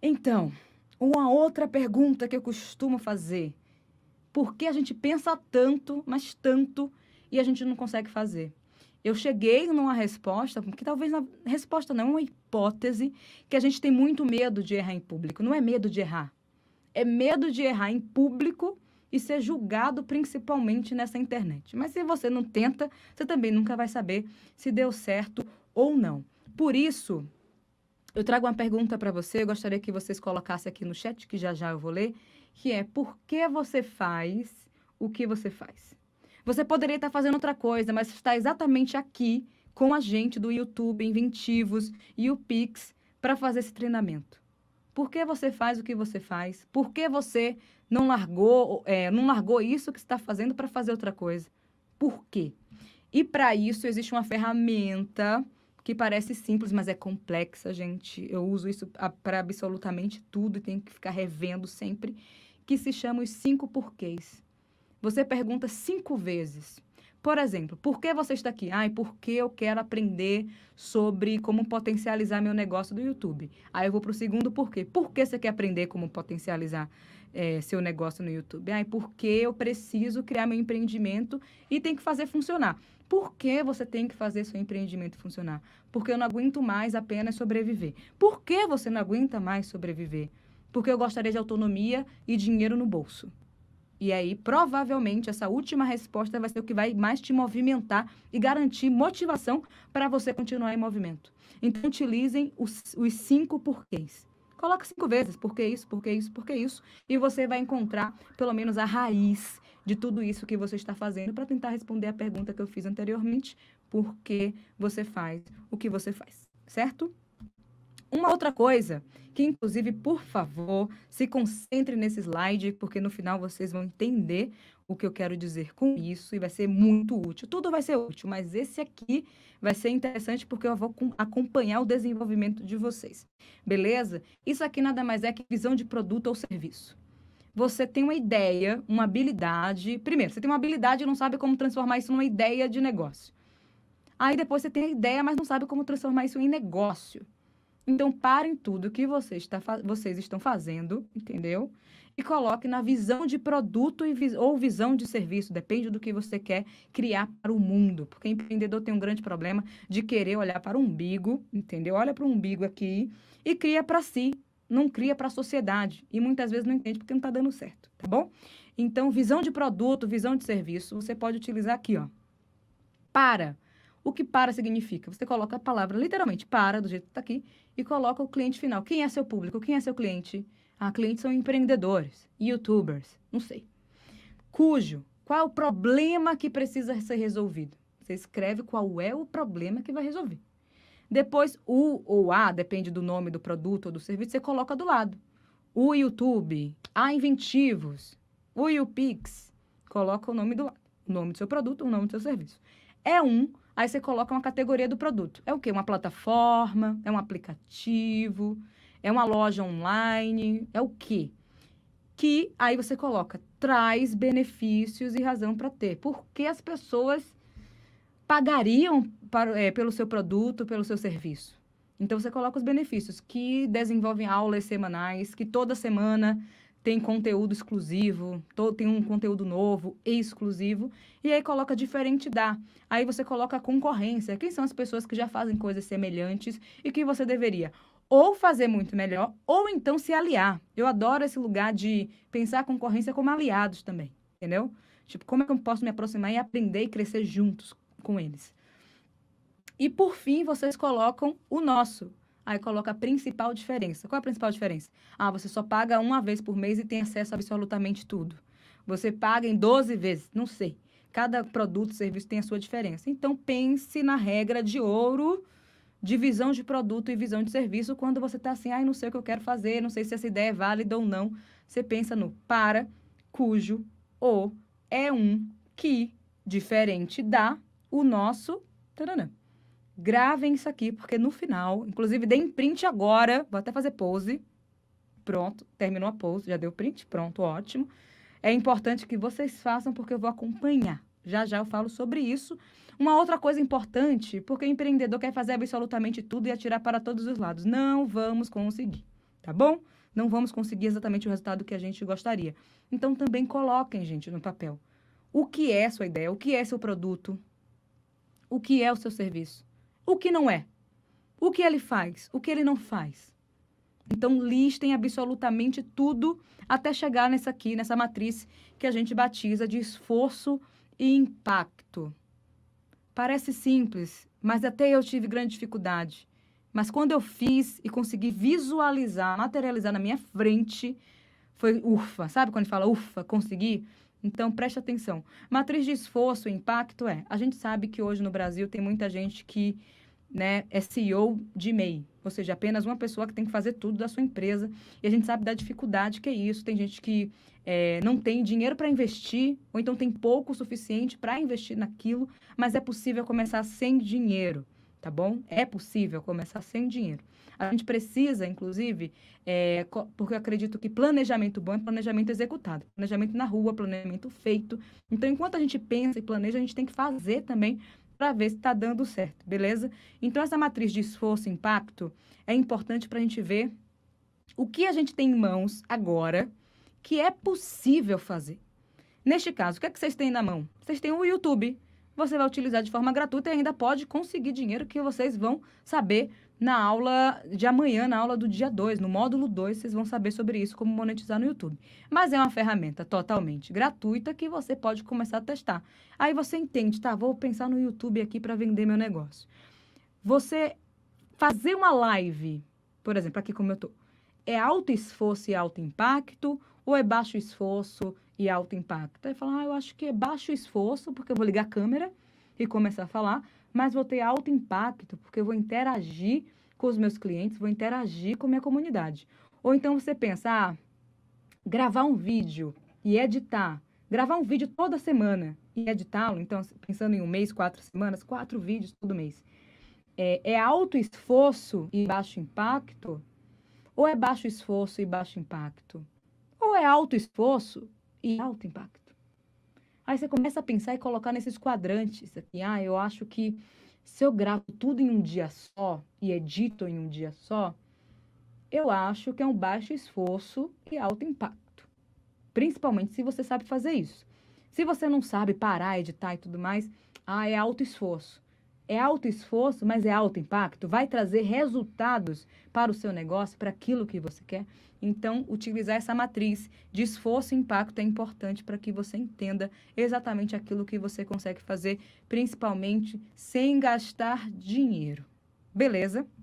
Então, uma outra pergunta que eu costumo fazer. Por que a gente pensa tanto, mas tanto, e a gente não consegue fazer? Eu cheguei numa resposta, que talvez a resposta não, é uma hipótese, que a gente tem muito medo de errar em público. Não é medo de errar. É medo de errar em público e ser julgado principalmente nessa internet. Mas se você não tenta, você também nunca vai saber se deu certo ou não. Por isso, eu trago uma pergunta para você, eu gostaria que vocês colocassem aqui no chat, que já já eu vou ler, que é por que você faz o que você faz? Você poderia estar fazendo outra coisa, mas está exatamente aqui com a gente do YouTube, Inventivos e o Pix para fazer esse treinamento. Por que você faz o que você faz? Por que você não largou, é, não largou isso que está fazendo para fazer outra coisa? Por quê? E para isso existe uma ferramenta que parece simples, mas é complexa, gente. Eu uso isso para absolutamente tudo e tenho que ficar revendo sempre, que se chama os cinco porquês. Você pergunta cinco vezes. Por exemplo, por que você está aqui? por porque eu quero aprender sobre como potencializar meu negócio do YouTube. Aí eu vou para o segundo porquê. Por que você quer aprender como potencializar é, seu negócio no YouTube? por porque eu preciso criar meu empreendimento e tem que fazer funcionar. Por que você tem que fazer seu empreendimento funcionar? Porque eu não aguento mais apenas sobreviver. Por que você não aguenta mais sobreviver? Porque eu gostaria de autonomia e dinheiro no bolso. E aí, provavelmente, essa última resposta vai ser o que vai mais te movimentar e garantir motivação para você continuar em movimento. Então, utilizem os, os cinco porquês. Coloca cinco vezes, porque isso, porque isso, porque isso, e você vai encontrar pelo menos a raiz de tudo isso que você está fazendo para tentar responder a pergunta que eu fiz anteriormente, por que você faz o que você faz, certo? Uma outra coisa, que inclusive, por favor, se concentre nesse slide, porque no final vocês vão entender o que eu quero dizer com isso e vai ser muito útil. Tudo vai ser útil, mas esse aqui vai ser interessante porque eu vou acompanhar o desenvolvimento de vocês. Beleza? Isso aqui nada mais é que visão de produto ou serviço. Você tem uma ideia, uma habilidade. Primeiro, você tem uma habilidade e não sabe como transformar isso numa ideia de negócio. Aí depois você tem a ideia, mas não sabe como transformar isso em negócio. Então, parem tudo que você está, vocês estão fazendo, entendeu? E coloque na visão de produto ou visão de serviço, depende do que você quer criar para o mundo. Porque empreendedor tem um grande problema de querer olhar para o umbigo, entendeu? Olha para o umbigo aqui e cria para si, não cria para a sociedade. E muitas vezes não entende porque não está dando certo, tá bom? Então, visão de produto, visão de serviço, você pode utilizar aqui, ó. Para o que para significa? Você coloca a palavra literalmente para, do jeito que está aqui, e coloca o cliente final. Quem é seu público? Quem é seu cliente? Ah, clientes são empreendedores, youtubers, não sei. Cujo, qual é o problema que precisa ser resolvido? Você escreve qual é o problema que vai resolver. Depois, o ou a, depende do nome do produto ou do serviço, você coloca do lado. O YouTube, a Inventivos, o YouPix, coloca o nome do lado. O nome do seu produto, o nome do seu serviço. É um Aí você coloca uma categoria do produto. É o quê? Uma plataforma? É um aplicativo? É uma loja online? É o quê? Que aí você coloca, traz benefícios e razão para ter. Porque as pessoas pagariam para, é, pelo seu produto, pelo seu serviço. Então você coloca os benefícios que desenvolvem aulas semanais, que toda semana tem conteúdo exclusivo, tem um conteúdo novo, e exclusivo, e aí coloca diferente da. Aí você coloca concorrência. Quem são as pessoas que já fazem coisas semelhantes e que você deveria ou fazer muito melhor, ou então se aliar. Eu adoro esse lugar de pensar a concorrência como aliados também, entendeu? Tipo, como é que eu posso me aproximar e aprender e crescer juntos com eles? E por fim, vocês colocam o nosso, Aí coloca a principal diferença. Qual é a principal diferença? Ah, você só paga uma vez por mês e tem acesso a absolutamente tudo. Você paga em 12 vezes, não sei. Cada produto, serviço tem a sua diferença. Então pense na regra de ouro de visão de produto e visão de serviço quando você está assim, ai, ah, não sei o que eu quero fazer, não sei se essa ideia é válida ou não. Você pensa no para, cujo, o, é um, que, diferente da, o nosso, taranã. Gravem isso aqui, porque no final, inclusive, deem print agora. Vou até fazer pose. Pronto, terminou a pose, já deu print, pronto, ótimo. É importante que vocês façam, porque eu vou acompanhar. Já já eu falo sobre isso. Uma outra coisa importante, porque o empreendedor quer fazer absolutamente tudo e atirar para todos os lados. Não vamos conseguir, tá bom? Não vamos conseguir exatamente o resultado que a gente gostaria. Então também coloquem, gente, no papel. O que é sua ideia? O que é seu produto? O que é o seu serviço? o que não é, o que ele faz, o que ele não faz. Então, listem absolutamente tudo até chegar nessa aqui, nessa matriz que a gente batiza de esforço e impacto. Parece simples, mas até eu tive grande dificuldade. Mas quando eu fiz e consegui visualizar, materializar na minha frente, foi ufa, sabe quando fala ufa, consegui? Então, preste atenção. Matriz de esforço, impacto é. A gente sabe que hoje no Brasil tem muita gente que né, é CEO de MEI, ou seja, apenas uma pessoa que tem que fazer tudo da sua empresa. E a gente sabe da dificuldade que é isso. Tem gente que é, não tem dinheiro para investir, ou então tem pouco o suficiente para investir naquilo, mas é possível começar sem dinheiro, tá bom? É possível começar sem dinheiro. A gente precisa, inclusive, é, porque eu acredito que planejamento bom é planejamento executado, planejamento na rua, planejamento feito. Então, enquanto a gente pensa e planeja, a gente tem que fazer também para ver se está dando certo, beleza? Então, essa matriz de esforço e impacto é importante para a gente ver o que a gente tem em mãos agora que é possível fazer. Neste caso, o que é que vocês têm na mão? Vocês têm o YouTube. Você vai utilizar de forma gratuita e ainda pode conseguir dinheiro que vocês vão saber na aula de amanhã, na aula do dia 2, no módulo 2, vocês vão saber sobre isso, como monetizar no YouTube. Mas é uma ferramenta totalmente gratuita que você pode começar a testar. Aí você entende, tá? Vou pensar no YouTube aqui para vender meu negócio. Você fazer uma live, por exemplo, aqui como eu tô, é alto esforço e alto impacto ou é baixo esforço e alto impacto? Aí fala, ah, eu acho que é baixo esforço, porque eu vou ligar a câmera e começar a falar mas vou ter alto impacto, porque eu vou interagir com os meus clientes, vou interagir com a minha comunidade. Ou então você pensa, ah, gravar um vídeo e editar. Gravar um vídeo toda semana e editá-lo, então, pensando em um mês, quatro semanas, quatro vídeos todo mês. É, é alto esforço e baixo impacto? Ou é baixo esforço e baixo impacto? Ou é alto esforço e alto impacto? Aí você começa a pensar e colocar nesses quadrantes aqui. Assim, ah, eu acho que se eu gravo tudo em um dia só e edito em um dia só, eu acho que é um baixo esforço e alto impacto. Principalmente se você sabe fazer isso. Se você não sabe parar, editar e tudo mais, ah, é alto esforço é alto esforço, mas é alto impacto, vai trazer resultados para o seu negócio, para aquilo que você quer. Então, utilizar essa matriz de esforço e impacto é importante para que você entenda exatamente aquilo que você consegue fazer, principalmente sem gastar dinheiro. Beleza?